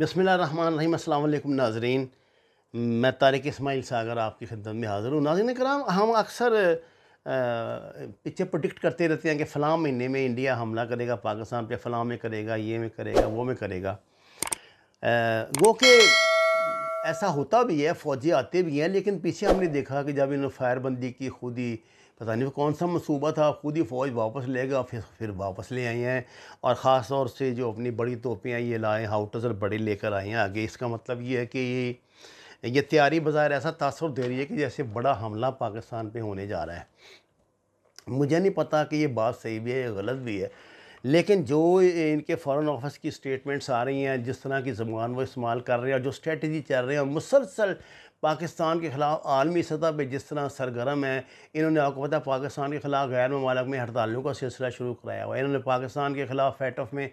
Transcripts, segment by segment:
बसमिल नाजरीन मैं तारिक इसमाइल सागर आपकी खिदत में हाज़िर हूँ नाजरन कराम हम अक्सर पीछे प्रोडिक्ट करते रहते हैं कि फ़लाँ महीने में इंडिया हमला करेगा पाकिस्तान पर फ़लाँ में करेगा ये में करेगा वो में करेगा वो कि ऐसा होता भी है फ़ौजी आते भी हैं लेकिन पीछे हमने देखा कि जब इन्होंने फायरबंदी की खुद ही पता नहीं कौन सा मनसूबा था खुद ही फ़ौज वापस लेगा फिर फिर वापस ले आई हैं और ख़ास तौर से जो अपनी बड़ी तोपियाँ ये लाएँ हाउटज़र बड़े लेकर आए हैं आगे इसका मतलब ये है कि ये ये तैयारी बाज़ार ऐसा तासर दे रही है कि जैसे बड़ा हमला पाकिस्तान पे होने जा रहा है मुझे नहीं पता कि ये बात सही भी है या गलत भी है लेकिन जो इनके फ़ॉरेन ऑफिस की स्टेटमेंट्स आ रही हैं जिस तरह की ज़बान वो इस्तेमाल कर रहे हैं और जो स्ट्रेटजी चल रहे हैं और मुसलसल पाकिस्तान के ख़िलाफ़ आलमी सतह पर जिस तरह सरगर्म है इन्होंने आपको पता है पाकिस्तान के ख़िलाफ़ गैर ममालक में हड़तालों का सिलसिला शुरू कराया हुआ है इन्होंने पाकिस्तान के ख़िलाफ़ फैटफ में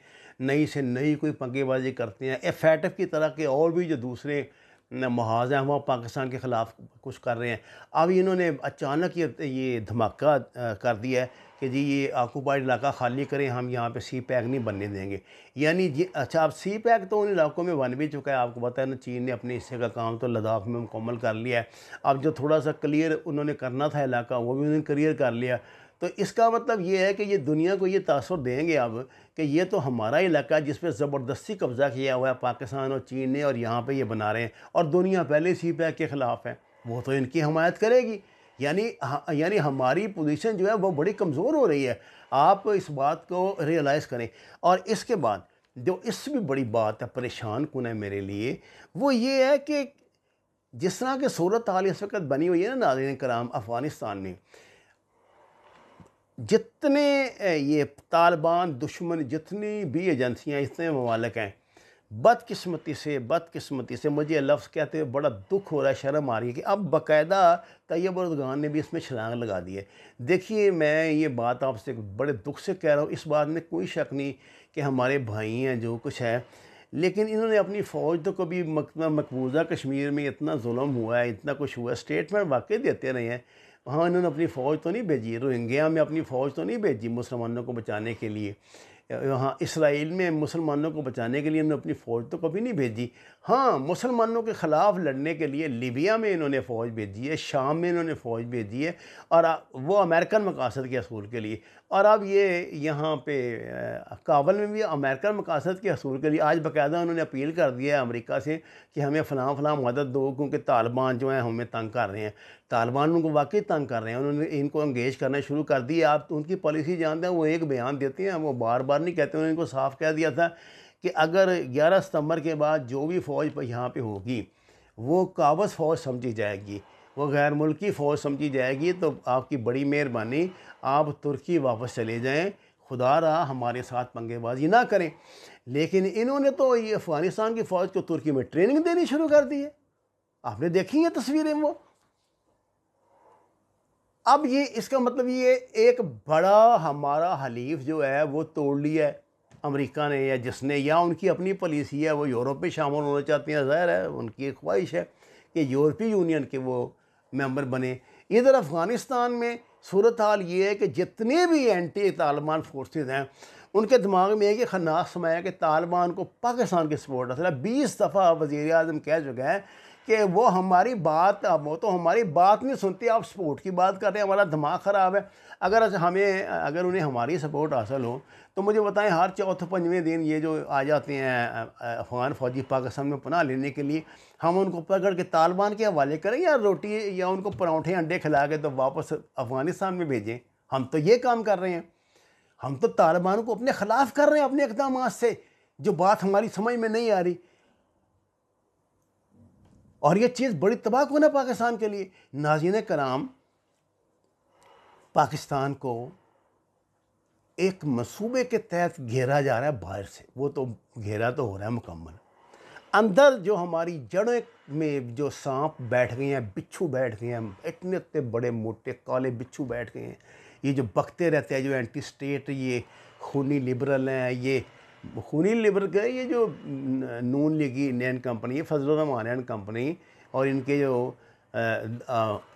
नई से नई कोई पंगेबाजी करते हैं ए फैटफ की तरह के और भी जो दूसरे महाज हैं वहाँ पाकिस्तान के ख़िलाफ़ कुछ कर रहे हैं अब इन्होंने अचानक ये ये धमाका कर दिया है कि जी ये आकूपाइड इलाका खाली करें हम यहाँ पे सी पैक नहीं बनने देंगे यानी जी अच्छा आप सी पैक तो उन इलाकों में बन भी चुका है आपको पता है ना चीन ने अपने हिस्से का काम तो लद्दाख में मुकम्मल कर लिया है अब जो थोड़ा सा क्लियर उन्होंने करना था इलाका वो भी उन्होंने क्लियर कर लिया तो इसका मतलब ये है कि ये दुनिया को ये तासर देंगे अब कि ये तो हमारा इलाका है जिस पर ज़बरदस्ती कब्ज़ा किया हुआ है पाकिस्तान और चीन ने और यहाँ पे ये बना रहे हैं और दुनिया पहले सी पैक के ख़िलाफ़ है वो तो इनकी हमायत करेगी यानी यानी हमारी पोजीशन जो है वो बड़ी कमज़ोर हो रही है आप इस बात को रियलाइज़ करें और इसके बाद जो इससे भी बड़ी बात है परेशान कन है मेरे लिए वो ये है कि जिस तरह की सूरत हाल इस वक्त बनी हुई है ना नाजरन कराम अफ़गानिस्तान में जितने ये तालिबान दुश्मन जितनी भी एजेंसियाँ इतने ममालिक हैं बदकिस्मती से बदकिस्मती से मुझे लफ्ज़ कहते हुए बड़ा दुख हो रहा है शर्म आ रही है कि अब बाकायदा तैयब उर्दगान ने भी इसमें छलांग लगा दी है देखिए मैं ये बात आपसे बड़े दुख से कह रहा हूँ इस बात में कोई शक नहीं कि हमारे भाई हैं जो कुछ है लेकिन इन्होंने अपनी फ़ौज तो कभी मकबूजा कश्मीर में इतना जुल्म हुआ है इतना कुछ हुआ है स्टेटमेंट वाकई देते रहे हैं हाँ इन्होंने अपनी फ़ौज तो नहीं भेजी रोहिंग्या में अपनी फ़ौज तो नहीं भेजी मुसलमानों को बचाने के लिए वहाँ इसराइल में मुसलमानों को बचाने के लिए हमने अपनी फ़ौज तो कभी नहीं भेजी हाँ मुसलमानों के ख़िलाफ़ लड़ने के लिए लीबिया में इन्होंने फ़ौज भेजी है शाम में इन्होंने फ़ौज भेजी है और वो अमेरिकन मकासद के असूल के लिए और अब ये यहाँ पे काबल में भी अमेरिकन मकासद के असूल के लिए आज बाकायदा उन्होंने अपील कर दिया है अमेरिका से कि हमें फ़लाँ फ़लाँ मदद दो क्योंकि तालिबान जो हैं हमें तंग कर रहे हैं तालिबान उनको वाकई तंग कर रहे हैं उन्होंने इनको इंगेज करना शुरू कर दिया आप तो उनकी पॉलिसी जानते हैं वो एक बयान देते हैं वो बार बार नहीं कहते उन्होंने इनको साफ़ कह दिया था कि अगर 11 सितंबर के बाद जो भी फ़ौज यहाँ पे होगी वो कावस फ़ौज समझी जाएगी वो गैर मुल्की फ़ौज समझी जाएगी तो आपकी बड़ी मेहरबानी आप तुर्की वापस चले जाएँ खुदा रहा हमारे साथ पंगेबाजी ना करें लेकिन इन्होंने तो ये अफ़गानिस्तान की फ़ौज को तुर्की में ट्रेनिंग देनी शुरू कर दी है आपने देखी है तस्वीरें वो अब ये इसका मतलब ये एक बड़ा हमारा हलीफ जो है वो तोड़ लिया है अमेरिका ने या जिसने या उनकी अपनी पॉलिसी है वो यूरोप में शामिल होना चाहते हैं ज़ाहिर है उनकी एक ख्वाहिश है कि यूरोपीय यूनियन के वो मेंबर बने इधर अफ़गानिस्तान में सूरत हाल ये है कि जितने भी एंटी तालिबान फोर्सेस हैं उनके दिमाग में है कि खनास है कि तालिबान को पाकिस्तान की सपोर्ट असल बीस दफ़ा वज़ी अजम कह चुके हैं कि वो हमारी बात अब वो तो हमारी बात नहीं सुनती आप सपोर्ट की बात कर रहे हैं हमारा दिमाग ख़राब है अगर हमें अगर उन्हें हमारी सपोर्ट हासिल हो तो मुझे बताएं हर चौथे पंजवें दिन ये जो आ जाते हैं अफगान फ़ौजी पाकिस्तान में पनाह लेने के लिए हम उनको पकड़ के तालिबान के हवाले करें या रोटी या उनको परौंठे अंडे खिला के तो वापस अफ़गानिस्तान में भेजें हम तो ये काम कर रहे हैं हम तो तालिबान को अपने ख़िलाफ़ कर रहे हैं अपने इकदाम से जो बात हमारी समझ में नहीं आ रही और ये चीज़ बड़ी तबाह को पाकिस्तान के लिए नाजीन कराम पाकिस्तान को एक मनसूबे के तहत घेरा जा रहा है बाहर से वो तो घेरा तो हो रहा है मुकम्मल अंदर जो हमारी जड़ों में जो सांप बैठ गए हैं बिच्छू बैठ गए हैं इतने इतने बड़े मोटे काले बिच्छू बैठ गए हैं ये जो बकते रहते हैं जो एंटी स्टेट ये खूनी लिबरल हैं ये खूनी लेबर का ये जो नून लीगी Indian company Fazal Fazlur Rehman company और इनके जो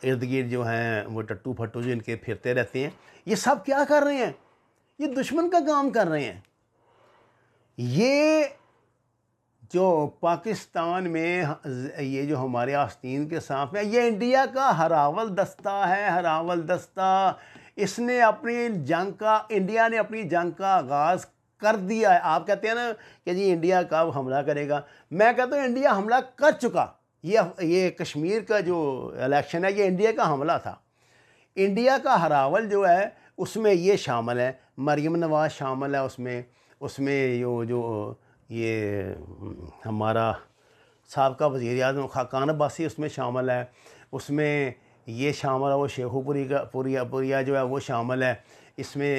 इर्द गिर्द जो हैं वो टट्टू फट्टू जो इनके फिरते रहते हैं ये सब क्या कर रहे हैं ये दुश्मन का काम कर रहे हैं ये जो पाकिस्तान में ये जो हमारे आस्तीन के साथ में ये इंडिया का हरावल दस्ता है हरावल दस्ता इसने अपनी जंग का इंडिया ने अपनी जंग का आगाज़ कर दिया है आप कहते हैं ना कि जी इंडिया कब हमला करेगा मैं कहता हूँ इंडिया हमला कर चुका ये ये कश्मीर का जो इलेक्शन है ये इंडिया का हमला था इंडिया का हरावल जो है उसमें ये शामिल है मरीम नवाज़ शामिल है उसमें उसमें जो जो ये हमारा सबका वजीर अजम खाकान अब्बासी उसमें शामिल है उसमें ये शामिल है वो शेखुपुरी का पुरिया पुरिया जो है वो शामिल है इसमें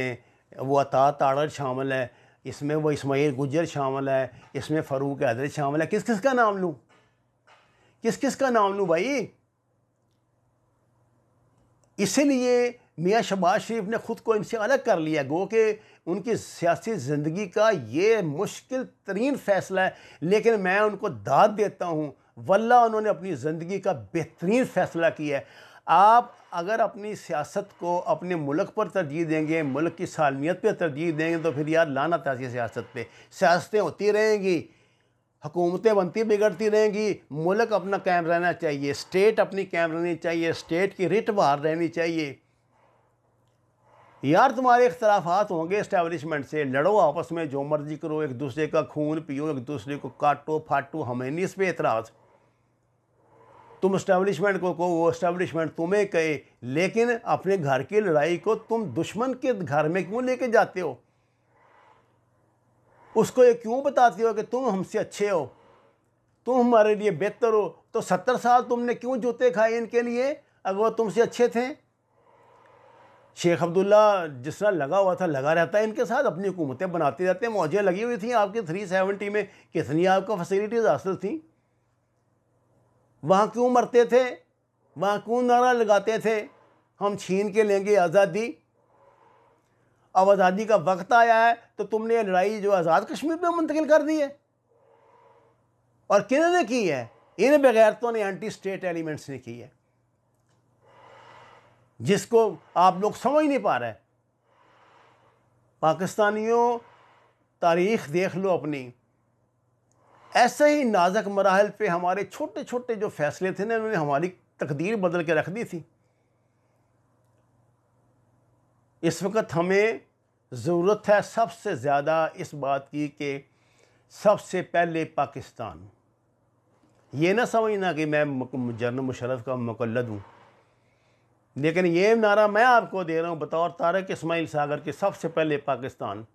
वो अता ताड़ शामिल है इसमें वो इसमाइल गुजर शामिल है इसमें फ़रूक हजरत शामिल है किस किस का नाम लूँ किस किस का नाम लूँ भाई इसीलिए मियाँ शबाज शरीफ ने ख़ुद को इनसे अलग कर लिया गो कि उनकी सियासी ज़िंदगी का ये मुश्किल तरीन फ़ैसला है लेकिन मैं उनको दाद देता हूँ वल्ला उन्होंने अपनी ज़िंदगी का बेहतरीन फ़ैसला किया है आप अगर अपनी सियासत को अपने मुल्क पर तरजीह देंगे मुल्क की सालमियत पर तरजीह देंगे तो फिर यार लाना ताजी सियासत पर सियासतें होती रहेंगी हुकूमतें बनती बिगड़ती रहेंगी मुल्क अपना कायम रहना चाहिए स्टेट अपनी कायम रहनी चाहिए स्टेट की रिट बाहर रहनी चाहिए यार तुम्हारे इख्तलाफात होंगे इस्टेबलिशमेंट से लड़ो आपस में जो मर्जी करो एक दूसरे का खून पियो एक दूसरे को काटो फाटो हमें नहीं इस पर एतराज़ तुम इस्टेब्लिशमेंट को कहो वो इस्टेब्लिशमेंट तुम्हें कहे लेकिन अपने घर की लड़ाई को तुम दुश्मन के घर में क्यों लेके जाते हो उसको ये क्यों बताते हो कि तुम हमसे अच्छे हो तुम हमारे लिए बेहतर हो तो सत्तर साल तुमने क्यों जूते खाए इनके लिए अगर वो तुमसे अच्छे थे शेख अब्दुल्ला जिस तरह लगा हुआ था लगा रहता है इनके साथ अपनी हुकूमतें बनाते रहते हैं मौजें लगी हुई थी आपकी थ्री सेवेंटी में कितनी आपको फैसिलिटीज़ हासिल थी वहाँ क्यों मरते थे वहाँ क्यों नारा लगाते थे हम छीन के लेंगे आज़ादी अब आज़ादी का वक्त आया है तो तुमने ये लड़ाई जो आज़ाद कश्मीर में मुंतकिल कर दी है और किन्होंने की है इन बगैरतों ने एंटी स्टेट एलिमेंट्स ने की है जिसको आप लोग समझ नहीं पा रहे पाकिस्तानियों तारीख देख लो अपनी ऐसे ही नाजक मराहल पे हमारे छोटे छोटे जो फैसले थे ना उन्होंने हमारी तकदीर बदल के रख दी थी इस वक्त हमें ज़रूरत है सबसे ज़्यादा इस बात की कि सबसे पहले पाकिस्तान ये ना समझना कि मैं जरन मुशरफ का मकलद हूँ लेकिन ये नारा मैं आपको दे रहा हूँ बतौर तारक इसमाइल सागर के सबसे पहले पाकिस्तान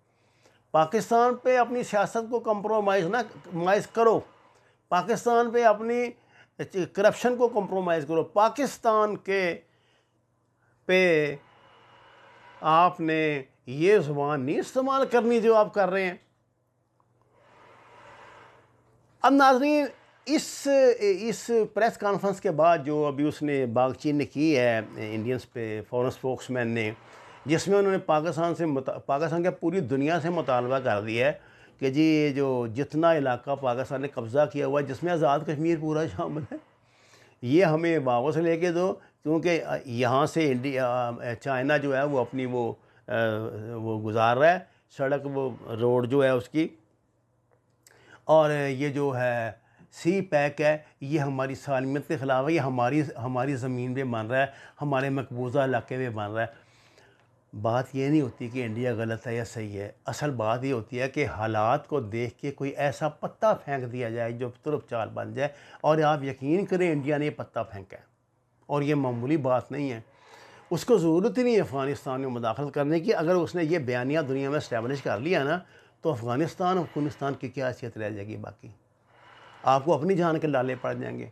पाकिस्तान पे अपनी सियासत को कम्प्रोमाइज़ ना माइज करो पाकिस्तान पे अपनी करप्शन को कंप्रोमाइज़ करो पाकिस्तान के पे आपने ये ज़ुबान नहीं इस्तेमाल करनी जो आप कर रहे हैं अब नाजरीन इस इस प्रेस कॉन्फ्रेंस के बाद जो अभी उसने बागचीन ने की है इंडियंस पे फॉरन स्पोक्समैन ने जिसमें उन्होंने पाकिस्तान से पाकिस्तान के पूरी दुनिया से मुतालबा कर दिया है कि जी ये जो जितना इलाका पाकिस्तान ने कब्ज़ा किया हुआ है जिसमें आज़ाद कश्मीर पूरा शामिल है ये हमें वापस लेके दो क्योंकि यहाँ से इंडिया चाइना जो है वो अपनी वो वो गुजार रहा है सड़क वो रोड जो है उसकी और ये जो है सी पैक है ये हमारी सालमियत के ख़िलाफ़ है ये हमारी हमारी ज़मीन पे बन रहा है हमारे मकबूजा इलाके में बन रहा है बात ये नहीं होती कि इंडिया गलत है या सही है असल बात ये होती है कि हालात को देख के कोई ऐसा पत्ता फेंक दिया जाए जो तुरप चाल बन जाए और आप यकीन करें इंडिया ने यह पत्ता फेंका है और ये मामूली बात नहीं है उसको ज़रूरत ही नहीं है अफ़गानिस्तान में मुदाखलत करने की अगर उसने ये बयानिया दुनिया में इस्टेबलिश कर लिया ना तो अफ़गानिस्तान अफगानिस्तान की क्या हैसियत रह जाएगी बाकी आपको अपनी जान के लाले पड़ जाएंगे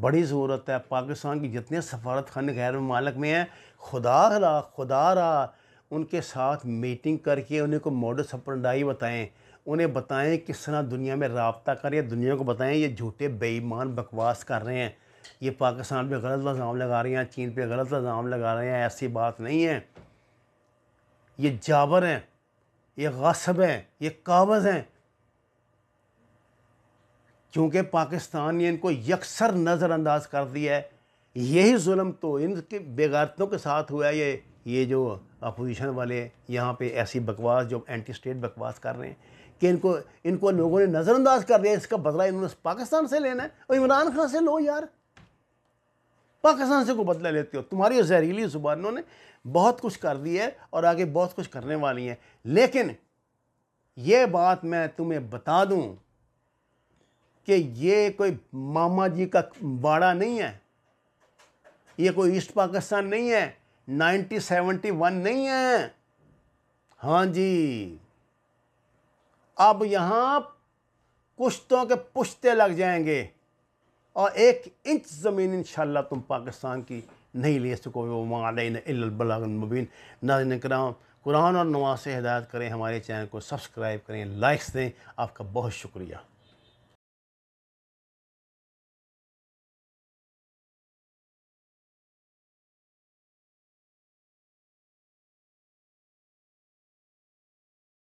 बड़ी ज़रूरत है पाकिस्तान की जितने सफारत खान गैर ममालक में हैं खुदा रहा खुदा रहा उनके साथ मीटिंग करके उन्हें को मॉडल सपरडाई बताएं उन्हें बताएं किस तरह दुनिया में रबता करें दुनिया को बताएं ये झूठे बेईमान बकवास कर रहे हैं ये पाकिस्तान पे गलत इल्ज़ाम लगा रहे हैं चीन पे गलत इल्ज़ाम लगा रहे हैं ऐसी बात नहीं है ये जाबर हैं ये गसब हैं ये काबज़ हैं क्योंकि पाकिस्तान ने इनको यकसर नज़रअंदाज कर दिया है यही जुल्म तो इनके बेगारतों के साथ हुआ है ये ये जो अपोजिशन वाले यहाँ पे ऐसी बकवास जो एंटी स्टेट बकवास कर रहे हैं कि इनको इनको लोगों ने नज़रअंदाज कर दिया इसका बदला इन्होंने पाकिस्तान से लेना है और इमरान खान से लो यार पाकिस्तान से को बदला लेते हो तुम्हारी जहरीली जुबानों ने बहुत कुछ कर दिया है और आगे बहुत कुछ करने वाली हैं लेकिन ये बात मैं तुम्हें बता दूँ कि ये कोई मामा जी का बाड़ा नहीं है ये कोई ईस्ट पाकिस्तान नहीं है वन नहीं है हाँ जी अब यहाँ कुश्तों के पुश्ते लग जाएंगे और एक इंच ज़मीन इन तुम पाकिस्तान की नहीं ले सको वो मालबलामबीन नाजन कराम कुरान और नवाज से हिदायत करें हमारे चैनल को सब्सक्राइब करें लाइक्स दें आपका बहुत शुक्रिया